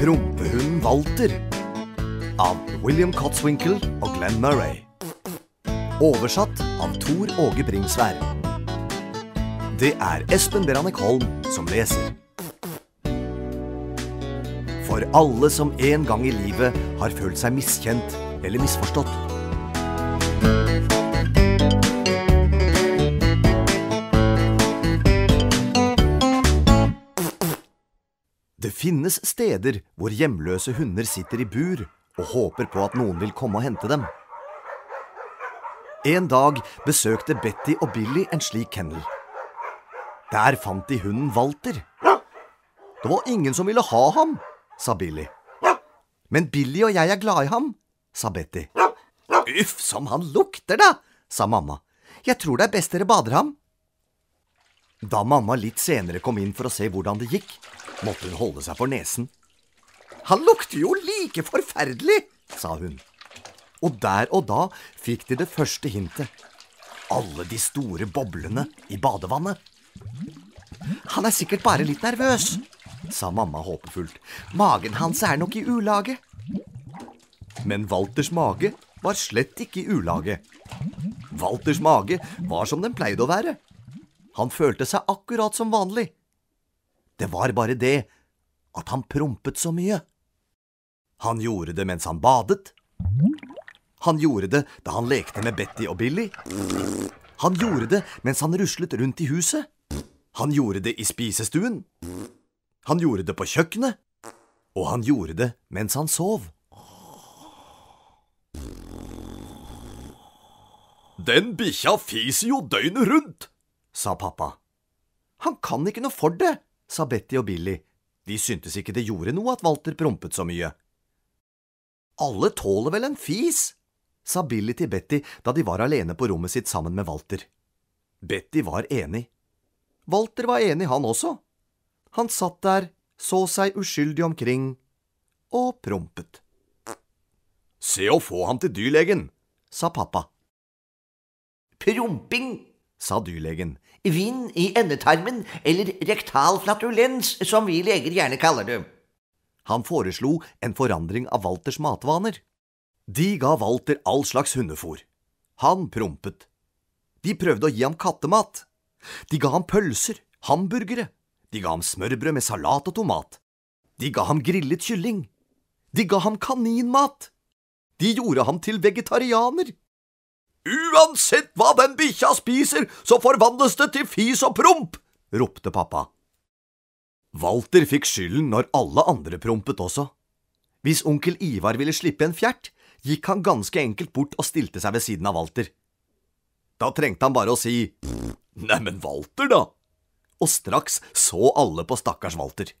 Prompehunden Walter av William Cotswinkle og Glenn Murray. Oversatt av Tor Åge Bringsvær. Det er Espen Beranek Holm som leser. For alle som en gang i livet har følt seg miskjent eller misforstått. finnes steder hvor hjemløse hunder sitter i bur og håper på at noen vil komme og hente dem. En dag besøkte Betty og Billy en slik kennel. Der fant de hunden Walter. Det var ingen som ville ha ham, sa Billy. Men Billy og jeg er glad i ham, sa Betty. Uff, som han lukter, da, sa mamma. Jeg tror det er best dere bader ham. Da mamma litt senere kom inn for å se hvordan det gikk, måtte hun holde seg for nesen. Han lukter jo like forferdelig, sa hun. Og der og da fikk de det første hintet. Alle de store boblene i badevannet. Han er sikkert bare litt nervøs, sa mamma håpefullt. Magen hans er nok i ulage. Men Walters mage var slett ikke i ulage. Walters mage var som den pleide å være han følte seg akkurat som vanlig. Det var bare det at han prompet så mye. Han gjorde det mens han badet. Han gjorde det da han lekte med Betty og Billy. Han gjorde det mens han ruslet rundt i huset. Han gjorde det i spisestuen. Han gjorde det på kjøkkenet. Og han gjorde det mens han sov. Den bikkja fiser jo døgnet rundt! sa pappa. Han kan ikke noe for det, sa Betty og Billy. De syntes ikke det gjorde noe at Walter prompet så mye. Alle tåler vel en fis, sa Billy til Betty da de var alene på rommet sitt sammen med Walter. Betty var enig. Walter var enig, han også. Han satt der, så seg uskyldig omkring og prompet. Se å få ham til dyrlegen, sa pappa. Promping sa dyrlegen. Vind i endetarmen, eller rektal flatulens, som vi leger gjerne kaller det. Han foreslo en forandring av Walters matvaner. De ga Walter all slags hundefôr. Han prompet. De prøvde å gi ham kattemat. De ga ham pølser, hamburgere. De ga ham smørbrød med salat og tomat. De ga ham grillet kylling. De ga ham kaninmat. De gjorde ham til vegetarianer. Uansett hva den bikkja spiser, så forvandles det til fis og promp! ropte pappa. Walter fikk skylden når alle andre prompet også. Hvis onkel Ivar ville slippe en fjert, gikk han ganske enkelt bort og stilte seg ved siden av Walter. Da trengte han bare å si Neimen, Walter, da! Og straks så alle på stakkars Walter.